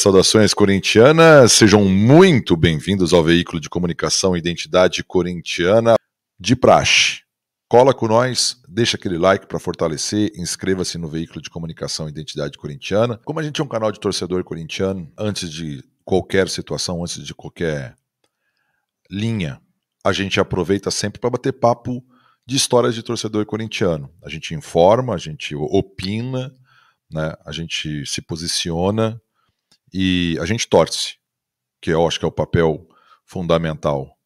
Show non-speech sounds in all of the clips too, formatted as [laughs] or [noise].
Saudações corintianas, sejam muito bem-vindos ao veículo de comunicação Identidade Corintiana de Praxe. Cola com nós, deixa aquele like para fortalecer, inscreva-se no veículo de comunicação Identidade Corintiana. Como a gente é um canal de torcedor corintiano, antes de qualquer situação, antes de qualquer linha, a gente aproveita sempre para bater papo de histórias de torcedor corintiano. A gente informa, a gente opina, né? a gente se posiciona e a gente torce, que eu acho que é o papel fundamental.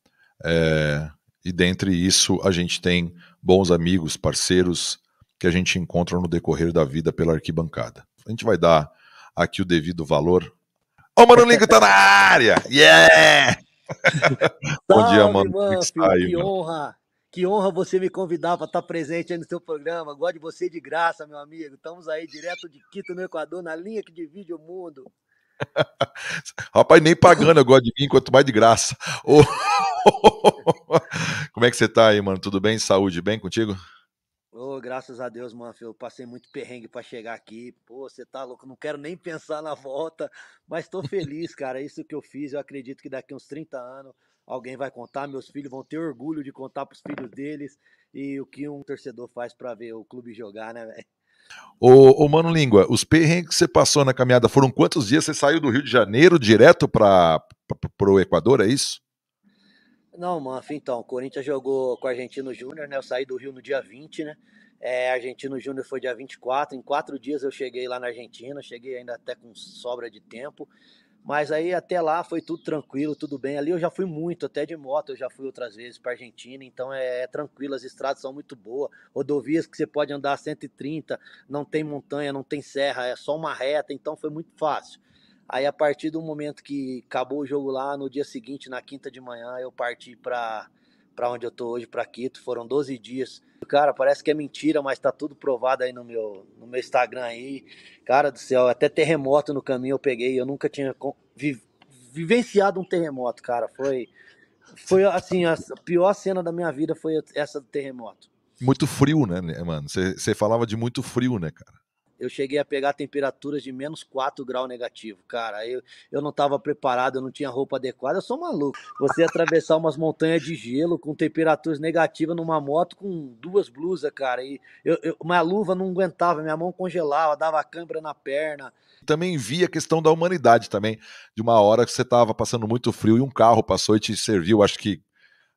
É, e dentre isso, a gente tem bons amigos, parceiros que a gente encontra no decorrer da vida pela arquibancada. A gente vai dar aqui o devido valor. Ô, Mano Lincoln tá na área! Yeah! [laughs] Bom dia, Mano. É mano tá aí, que mano. honra! Que honra você me convidar para estar tá presente aí no seu programa. Gosto de você de graça, meu amigo. Estamos aí direto de Quito, no Equador, na linha que divide o mundo. [laughs] Rapaz, nem pagando eu gosto de mim, quanto mais de graça. Oh, [laughs] Como é que você tá aí, mano? Tudo bem? Saúde bem contigo? Ô, graças a Deus, mano, eu passei muito perrengue para chegar aqui. Pô, você tá louco, não quero nem pensar na volta, mas tô feliz, cara. É isso que eu fiz, eu acredito que daqui uns 30 anos alguém vai contar, meus filhos vão ter orgulho de contar pros filhos deles e o que um torcedor faz para ver o clube jogar, né, velho? Ô, ô, Mano Língua, os perrengues que você passou na caminhada foram quantos dias? Você saiu do Rio de Janeiro direto para o Equador, é isso? Não, mano. então, o Corinthians jogou com o Argentino Júnior, né? Eu saí do Rio no dia 20, né? É, Argentino Júnior foi dia 24. Em quatro dias eu cheguei lá na Argentina, cheguei ainda até com sobra de tempo. Mas aí até lá foi tudo tranquilo, tudo bem. Ali eu já fui muito, até de moto, eu já fui outras vezes para Argentina, então é, é, tranquilo, as estradas são muito boas. Rodovias que você pode andar 130, não tem montanha, não tem serra, é só uma reta, então foi muito fácil. Aí a partir do momento que acabou o jogo lá, no dia seguinte, na quinta de manhã, eu parti para para onde eu tô hoje, para Quito. Foram 12 dias. Cara, parece que é mentira, mas tá tudo provado aí no meu, no meu Instagram aí. Cara do céu, até terremoto no caminho eu peguei. Eu nunca tinha vi, vivenciado um terremoto, cara. Foi, foi assim, a pior cena da minha vida foi essa do terremoto. Muito frio, né, mano? Você falava de muito frio, né, cara? eu cheguei a pegar temperaturas de menos 4 graus negativo, cara. Eu, eu não estava preparado, eu não tinha roupa adequada, eu sou maluco. Você atravessar umas montanhas de gelo com temperaturas negativas numa moto com duas blusas, cara. E eu, eu, uma luva não aguentava, minha mão congelava, dava câimbra na perna. Também vi a questão da humanidade também. De uma hora que você estava passando muito frio e um carro passou e te serviu, acho que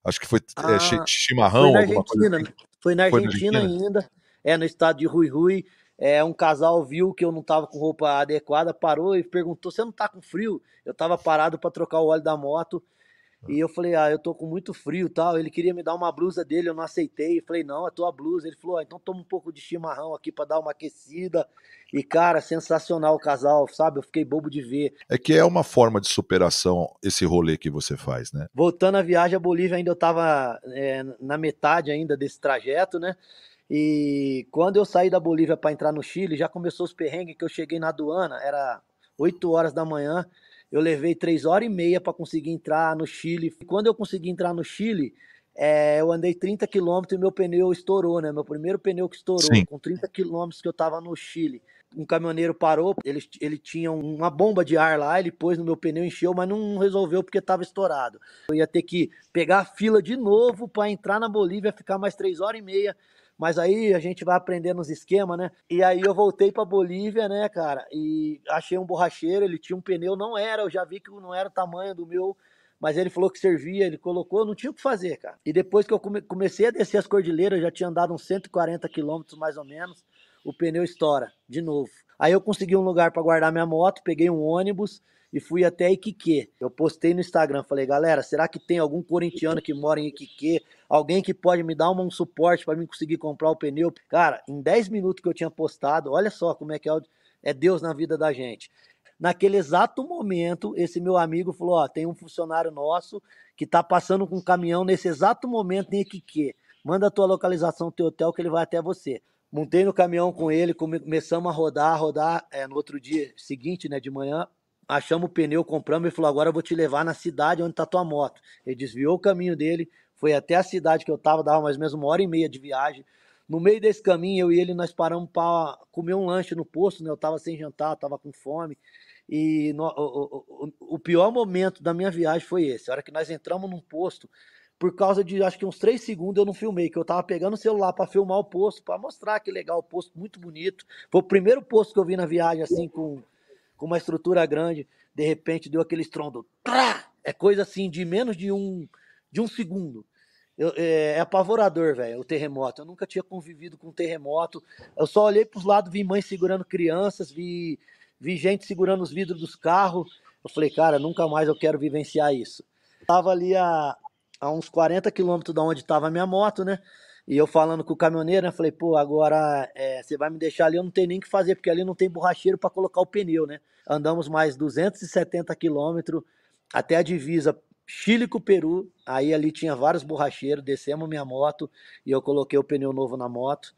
acho que foi é, ah, chimarrão, assim. foi na Argentina, Foi na Argentina, foi na Argentina ainda, é no estado de Rui Rui é, um casal viu que eu não tava com roupa adequada, parou e perguntou: Você não tá com frio? Eu tava parado para trocar o óleo da moto. E eu falei, ah, eu tô com muito frio tal. Ele queria me dar uma blusa dele, eu não aceitei. Eu falei, não, é tua blusa. Ele falou, ah, então toma um pouco de chimarrão aqui para dar uma aquecida. E, cara, sensacional o casal, sabe? Eu fiquei bobo de ver. É que é uma forma de superação esse rolê que você faz, né? Voltando à viagem à Bolívia, ainda eu tava é, na metade ainda desse trajeto, né? E quando eu saí da Bolívia para entrar no Chile, já começou os perrengues que eu cheguei na aduana, era 8 horas da manhã. Eu levei 3 horas e meia para conseguir entrar no Chile. E quando eu consegui entrar no Chile, é, eu andei 30 quilômetros e meu pneu estourou, né? Meu primeiro pneu que estourou, Sim. com 30 quilômetros que eu tava no Chile. Um caminhoneiro parou, ele, ele tinha uma bomba de ar lá, ele pôs no meu pneu, encheu, mas não resolveu porque estava estourado. Eu ia ter que pegar a fila de novo para entrar na Bolívia, ficar mais 3 horas e meia mas aí a gente vai aprendendo os esquemas, né? E aí eu voltei pra Bolívia, né, cara? E achei um borracheiro, ele tinha um pneu, não era, eu já vi que não era o tamanho do meu mas ele falou que servia, ele colocou, não tinha o que fazer, cara. E depois que eu comecei a descer as cordilheiras, eu já tinha andado uns 140 quilômetros mais ou menos, o pneu estoura de novo. Aí eu consegui um lugar para guardar minha moto, peguei um ônibus e fui até Iquique. Eu postei no Instagram, falei, galera, será que tem algum corintiano que mora em Iquique? Alguém que pode me dar um suporte para mim conseguir comprar o pneu? Cara, em 10 minutos que eu tinha postado, olha só como é que é, é Deus na vida da gente. Naquele exato momento, esse meu amigo falou: Ó, tem um funcionário nosso que tá passando com um caminhão nesse exato momento em Iquique. Manda a tua localização, teu hotel, que ele vai até você. Montei no caminhão com ele, começamos a rodar, rodar. É, no outro dia seguinte, né, de manhã, achamos o pneu, compramos e falou: agora eu vou te levar na cidade onde está tua moto. Ele desviou o caminho dele, foi até a cidade que eu estava, dava mais ou menos uma hora e meia de viagem. No meio desse caminho, eu e ele, nós paramos para comer um lanche no posto, né? Eu estava sem jantar, estava com fome. E no, o, o, o, pior momento da minha viagem foi esse. A hora que nós entramos num posto, por causa de acho que uns três segundos eu não filmei, que eu tava pegando o celular para filmar o posto, para mostrar que legal o posto, muito bonito. Foi o primeiro posto que eu vi na viagem, assim, com, com uma estrutura grande. De repente deu aquele estrondo. Trá! É coisa assim de menos de um, de um segundo. Eu, é, é, apavorador, velho, o terremoto. Eu nunca tinha convivido com um terremoto. Eu só olhei para os lados, vi mães segurando crianças, vi, vi gente segurando os vidros dos carros. Eu falei, cara, nunca mais eu quero vivenciar isso. Tava ali a, a uns 40 quilômetros da onde estava a minha moto, né? E eu falando com o caminhoneiro, né? Falei, pô, agora é, você vai me deixar ali, eu não tenho nem o que fazer, porque ali não tem borracheiro para colocar o pneu, né? Andamos mais 270 quilômetros até a divisa Chile com o Peru. Aí ali tinha vários borracheiros, descemos minha moto e eu coloquei o pneu novo na moto.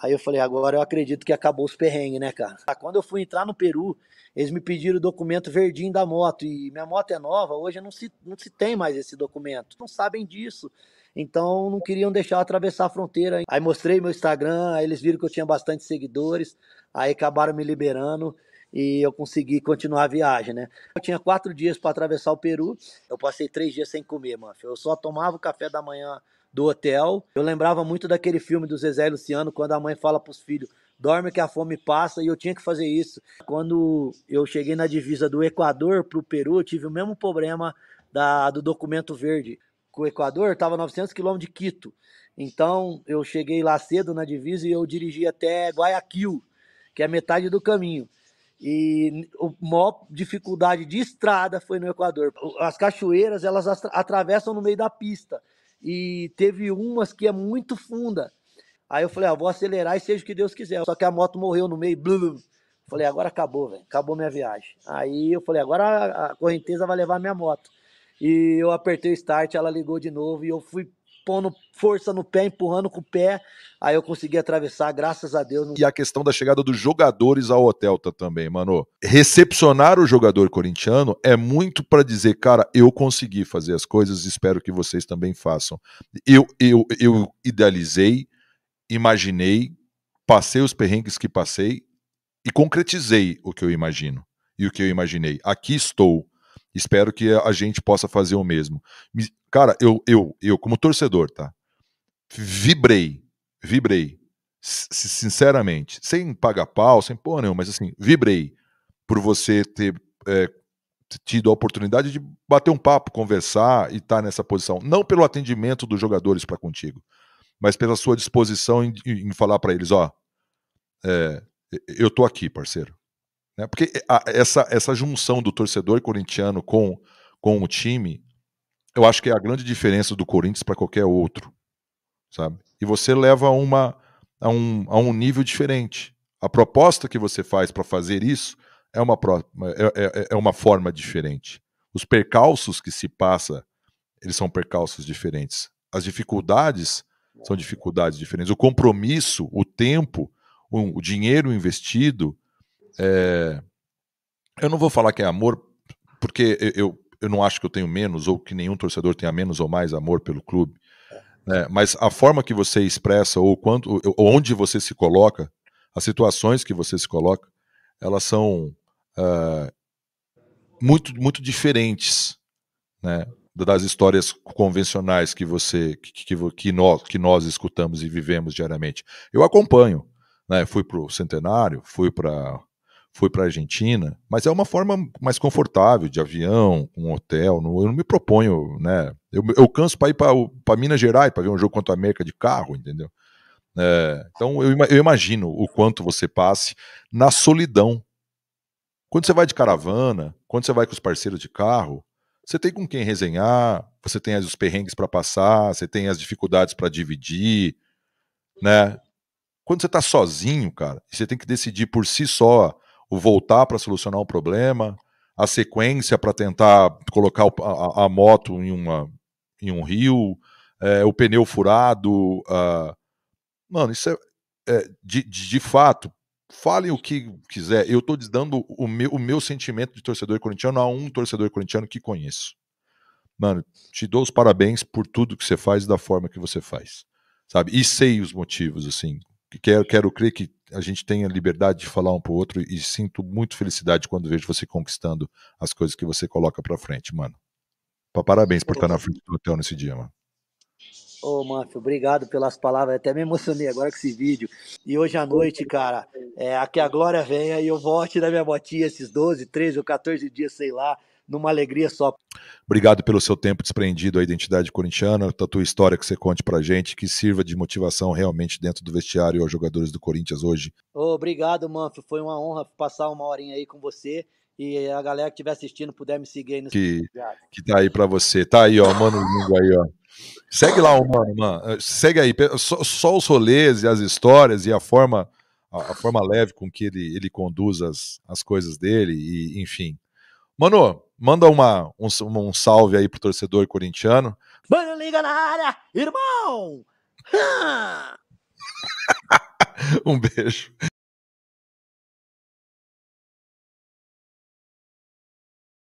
Aí eu falei, agora eu acredito que acabou os perrengues, né, cara? Ah, quando eu fui entrar no Peru, eles me pediram o documento verdinho da moto. E minha moto é nova, hoje não se, não se tem mais esse documento. Não sabem disso. Então não queriam deixar eu atravessar a fronteira. Aí mostrei meu Instagram, aí eles viram que eu tinha bastante seguidores. Aí acabaram me liberando e eu consegui continuar a viagem, né? Eu tinha quatro dias para atravessar o Peru. Eu passei três dias sem comer, mano. Eu só tomava o café da manhã do hotel. Eu lembrava muito daquele filme do Zezé e Luciano, quando a mãe fala para os filhos: dorme que a fome passa, e eu tinha que fazer isso. Quando eu cheguei na divisa do Equador para o Peru, eu tive o mesmo problema da, do documento verde. Com o Equador, estava 900 quilômetros de Quito. Então eu cheguei lá cedo na divisa e eu dirigi até Guayaquil, que é metade do caminho. E a maior dificuldade de estrada foi no Equador. As cachoeiras, elas atravessam no meio da pista e teve umas que é muito funda. Aí eu falei, ah, vou acelerar e seja o que Deus quiser. Só que a moto morreu no meio, blu, Falei, agora acabou, velho, acabou minha viagem. Aí eu falei, agora a correnteza vai levar minha moto. E eu apertei o start, ela ligou de novo e eu fui pondo força no pé, empurrando com o pé. Aí eu consegui atravessar, graças a Deus. E a questão da chegada dos jogadores ao hotel tá, também, mano. Recepcionar o jogador corintiano é muito para dizer, cara, eu consegui fazer as coisas, espero que vocês também façam. Eu, eu, eu idealizei, imaginei, passei os perrengues que passei e concretizei o que eu imagino e o que eu imaginei. Aqui estou Espero que a gente possa fazer o mesmo. Cara, eu, eu, eu, como torcedor, tá? Vibrei, vibrei. Sinceramente, sem pagar pau, sem pô nenhum, mas assim, vibrei por você ter é, tido a oportunidade de bater um papo, conversar e estar tá nessa posição. Não pelo atendimento dos jogadores para contigo, mas pela sua disposição em, em falar para eles: ó, é, eu tô aqui, parceiro. Né? Porque eh, a, essa, essa junção do torcedor corintiano com, com o time, eu acho que é a grande diferença do Corinthians para qualquer outro. sabe? E você leva uma, a, um, a um nível diferente. A proposta que você faz para fazer isso é uma, pro, é é, é, é uma forma diferente. Os percalços que se passa, eles são percalços diferentes. As dificuldades são dificuldades diferentes. O compromisso, o tempo, o, dinheiro investido é... Eu não vou falar que é amor, porque eu, eu não acho que eu tenho menos, ou que nenhum torcedor tenha menos ou mais amor pelo clube. Né? Mas a forma que você expressa, ou quanto, ou onde você se coloca, as situações que você se coloca, elas são uh, muito, muito diferentes né? das histórias convencionais que você que, que, que, nós, que nós escutamos e vivemos diariamente. Eu acompanho. Né? Fui para o centenário, fui para foi para a Argentina, mas é uma forma mais confortável de avião, um hotel. eu não me proponho, né? Eu, eu canso para ir para Minas Gerais para ver um jogo contra a América de carro, entendeu? É, então eu, eu imagino o quanto você passe na solidão. Quando você vai de caravana, quando você vai com os parceiros de carro, você tem com quem resenhar, você tem os perrengues para passar, você tem as dificuldades para dividir, né? Quando você está sozinho, cara, você tem que decidir por si só o voltar para solucionar um problema, a sequência para tentar colocar a, a, moto em, uma, em um rio, é, o pneu furado. Uh, mano, isso é, é de, de, de, fato. Falem o que quiser. Eu estou dando o meu, o meu sentimento de torcedor corintiano a um torcedor corintiano que conheço. Mano, te dou os parabéns por tudo que você faz e da forma que você faz. Sabe? E sei os motivos, assim. Quero, quero crer que a gente tem a liberdade de falar um para o outro e sinto muito felicidade quando vejo você conquistando as coisas que você coloca para frente, mano. Parabéns por estar na frente do hotel nesse dia, mano. Ô, oh, obrigado pelas palavras. Até me emocionei agora com esse vídeo. E hoje à noite, cara, é, a que a glória venha e eu volte na minha motinha esses 12, 13 ou 14 dias, sei lá, numa alegria só. Obrigado pelo seu tempo desprendido à identidade corintiana, a tua história que você conte pra gente, que sirva de motivação realmente dentro do vestiário aos jogadores do Corinthians hoje. Obrigado, Manfio. Foi uma honra passar uma horinha aí com você e a galera que estiver assistindo puder me seguir aí no que, que tá aí para você. Tá aí, ó, mano lindo aí, ó. Segue lá, ó, mano, mano. Eh, segue aí. Só, só, os rolês e as histórias e a forma a, a forma leve com que ele, ele conduz as, as coisas dele e enfim. Mano, Manda uma, um, um salve aí pro torcedor corintiano. Mano, liga na área, irmão! [laughs] um beijo.